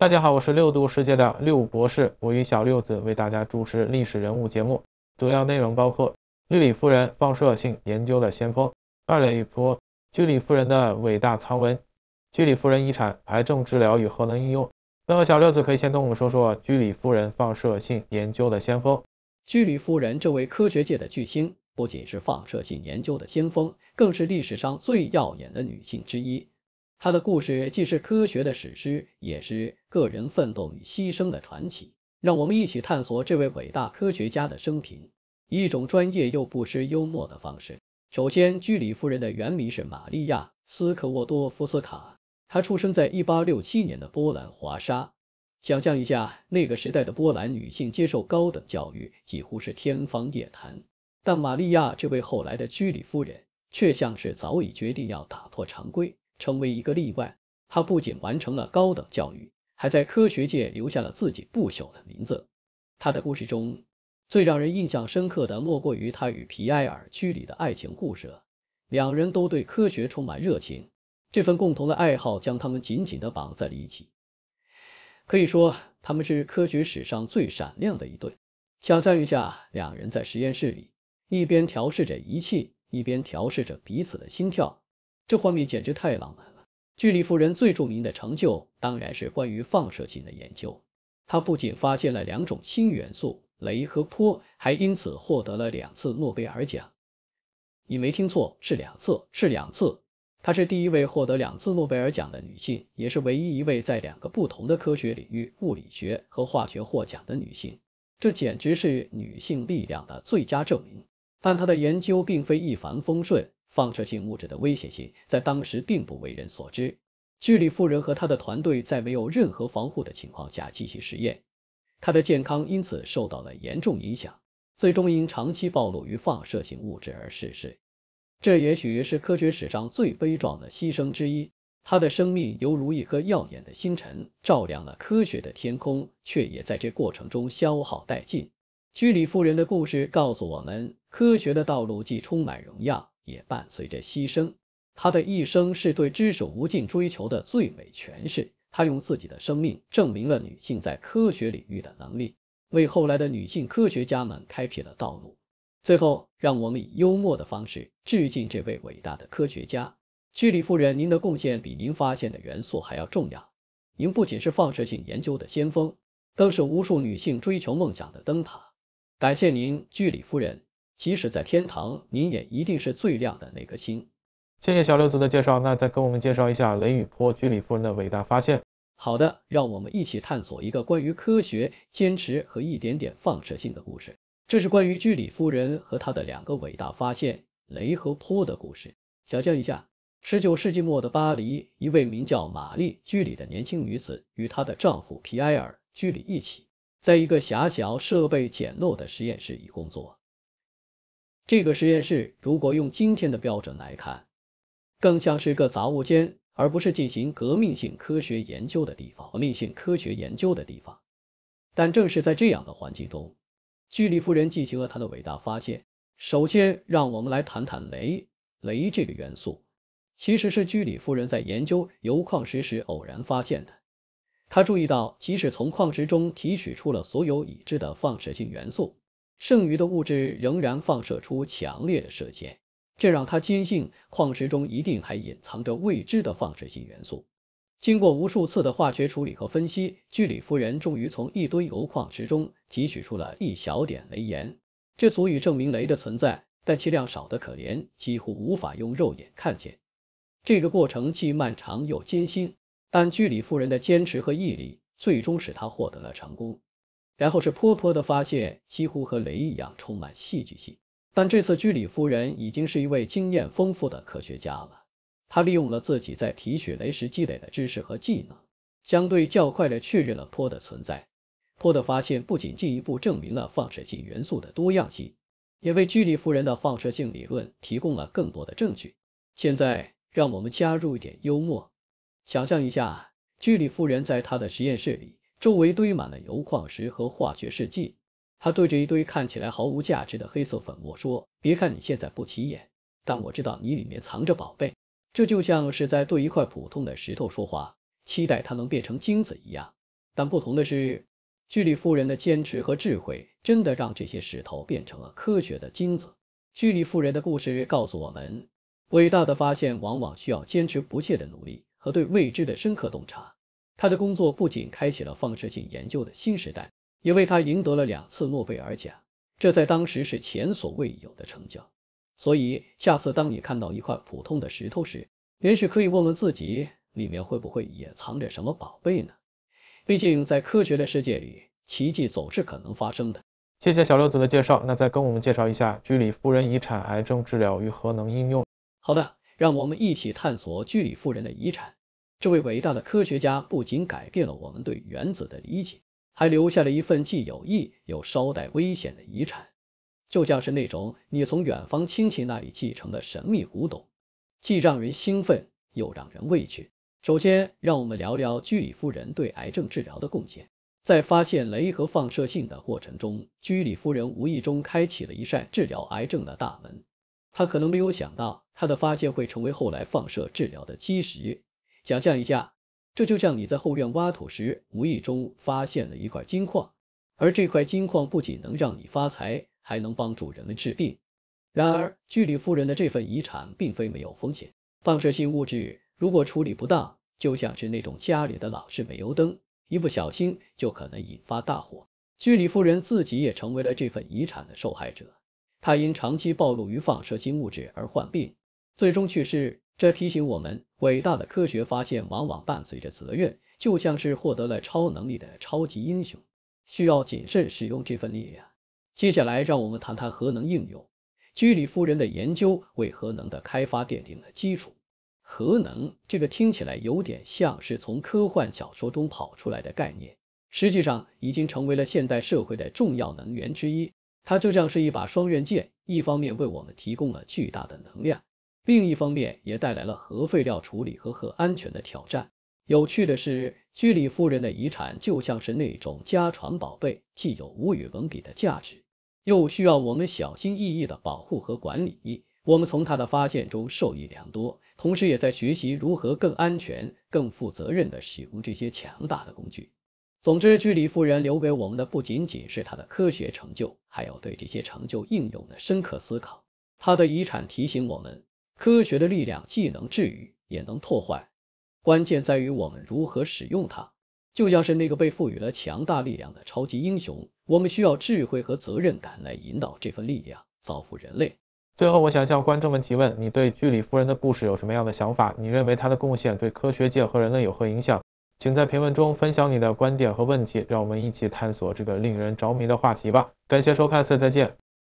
大家好，我是六度世界的六博士，我与小六子为大家主持历史人物节目，主要内容包括居里夫人放射性研究的先锋，二类一坡居里夫人的伟大藏文，居里夫人遗产、癌症治疗与核能应用。那么小六子可以先动们说说居里夫人放射性研究的先锋。居里夫人这位科学界的巨星，不仅是放射性研究的先锋，更是历史上最耀眼的女性之一。他的故事既是科学的史诗，也是个人奋斗与牺牲的传奇。让我们一起探索这位伟大科学家的生平，一种专业又不失幽默的方式。首先，居里夫人的原名是玛利亚·斯克沃多夫斯卡，她出生在1867年的波兰华沙。想象一下，那个时代的波兰女性接受高等教育几乎是天方夜谭。但玛利亚，这位后来的居里夫人，却像是早已决定要打破常规。成为一个例外，他不仅完成了高等教育，还在科学界留下了自己不朽的名字。他的故事中，最让人印象深刻的莫过于他与皮埃尔·居里的爱情故事两人都对科学充满热情，这份共同的爱好将他们紧紧地绑在了一起。可以说，他们是科学史上最闪亮的一对。想象一下，两人在实验室里，一边调试着仪器，一边调试着彼此的心跳。这画面简直太浪漫了。居里夫人最著名的成就当然是关于放射性的研究。她不仅发现了两种新元素镭和钋，还因此获得了两次诺贝尔奖。你没听错，是两次，是两次。她是第一位获得两次诺贝尔奖的女性，也是唯一一位在两个不同的科学领域——物理学和化学——获奖的女性。这简直是女性力量的最佳证明。但她的研究并非一帆风顺。放射性物质的危险性在当时并不为人所知。居里夫人和他的团队在没有任何防护的情况下进行实验，他的健康因此受到了严重影响，最终因长期暴露于放射性物质而逝世。这也许是科学史上最悲壮的牺牲之一。他的生命犹如一颗耀眼的星辰，照亮了科学的天空，却也在这过程中消耗殆尽。居里夫人的故事告诉我们，科学的道路既充满荣耀。也伴随着牺牲。她的一生是对知识无尽追求的最美诠释。她用自己的生命证明了女性在科学领域的能力，为后来的女性科学家们开辟了道路。最后，让我们以幽默的方式致敬这位伟大的科学家——居里夫人。您的贡献比您发现的元素还要重要。您不仅是放射性研究的先锋，更是无数女性追求梦想的灯塔。感谢您，居里夫人。即使在天堂，您也一定是最亮的那颗星。谢谢小六子的介绍。那再跟我们介绍一下雷雨坡居里夫人的伟大发现。好的，让我们一起探索一个关于科学坚持和一点点放射性的故事。这是关于居里夫人和她的两个伟大发现——雷和坡的故事。想象一下，十九世纪末的巴黎，一位名叫玛丽居里的年轻女子与她的丈夫皮埃尔居里一起，在一个狭小、设备简陋的实验室里工作。这个实验室如果用今天的标准来看，更像是个杂物间，而不是进行革命性科学研究的地方。革命性科学研究的地方。但正是在这样的环境中，居里夫人进行了她的伟大发现。首先，让我们来谈谈镭。镭这个元素其实是居里夫人在研究铀矿石时偶然发现的。她注意到，即使从矿石中提取出了所有已知的放射性元素。剩余的物质仍然放射出强烈的射线，这让他坚信矿石中一定还隐藏着未知的放射性元素。经过无数次的化学处理和分析，居里夫人终于从一堆铀矿石中提取出了一小点镭盐，这足以证明镭的存在。但其量少得可怜，几乎无法用肉眼看见。这个过程既漫长又艰辛，但居里夫人的坚持和毅力最终使她获得了成功。然后是坡的发现，几乎和雷一样充满戏剧性。但这次居里夫人已经是一位经验丰富的科学家了，她利用了自己在提取雷时积累的知识和技能，相对较快的确认了坡的存在。坡的发现不仅进一步证明了放射性元素的多样性，也为居里夫人的放射性理论提供了更多的证据。现在，让我们加入一点幽默，想象一下居里夫人在她的实验室里。周围堆满了铀矿石和化学试剂，他对着一堆看起来毫无价值的黑色粉末说：“别看你现在不起眼，但我知道你里面藏着宝贝。”这就像是在对一块普通的石头说话，期待它能变成金子一样。但不同的是，居里夫人的坚持和智慧真的让这些石头变成了科学的金子。居里夫人的故事告诉我们，伟大的发现往往需要坚持不懈的努力和对未知的深刻洞察。他的工作不仅开启了放射性研究的新时代，也为他赢得了两次诺贝尔奖，这在当时是前所未有的成就。所以，下次当你看到一块普通的石头时，也许可以问问自己，里面会不会也藏着什么宝贝呢？毕竟，在科学的世界里，奇迹总是可能发生的。谢谢小六子的介绍，那再跟我们介绍一下居里夫人遗产癌症治疗与核能应用。好的，让我们一起探索居里夫人的遗产。这位伟大的科学家不仅改变了我们对原子的理解，还留下了一份既有益又稍带危险的遗产，就像是那种你从远方亲戚那里继承的神秘古董，既让人兴奋又让人畏惧。首先，让我们聊聊居里夫人对癌症治疗的贡献。在发现镭和放射性的过程中，居里夫人无意中开启了一扇治疗癌症的大门。她可能没有想到，她的发现会成为后来放射治疗的基石。想象一下，这就像你在后院挖土时无意中发现了一块金矿，而这块金矿不仅能让你发财，还能帮助人们治病。然而，居里夫人的这份遗产并非没有风险。放射性物质如果处理不当，就像是那种家里的老式煤油灯，一不小心就可能引发大火。居里夫人自己也成为了这份遗产的受害者，她因长期暴露于放射性物质而患病，最终去世。这提醒我们，伟大的科学发现往往伴随着责任，就像是获得了超能力的超级英雄，需要谨慎使用这份力量。接下来，让我们谈谈核能应用。居里夫人的研究为核能的开发奠定了基础。核能这个听起来有点像是从科幻小说中跑出来的概念，实际上已经成为了现代社会的重要能源之一。它就像是一把双刃剑，一方面为我们提供了巨大的能量。另一方面，也带来了核废料处理和核安全的挑战。有趣的是，居里夫人的遗产就像是那种家传宝贝，既有无与伦比的价值，又需要我们小心翼翼的保护和管理。我们从他的发现中受益良多，同时也在学习如何更安全、更负责任地使用这些强大的工具。总之，居里夫人留给我们的不仅仅是她的科学成就，还有对这些成就应用的深刻思考。她的遗产提醒我们。科学的力量既能治愈也能破坏，关键在于我们如何使用它。就像是那个被赋予了强大力量的超级英雄，我们需要智慧和责任感来引导这份力量，造福人类。最后，我想向观众们提问：你对居里夫人的故事有什么样的想法？你认为她的贡献对科学界和人类有何影响？请在评论中分享你的观点和问题，让我们一起探索这个令人着迷的话题吧！感谢收看，下次再见。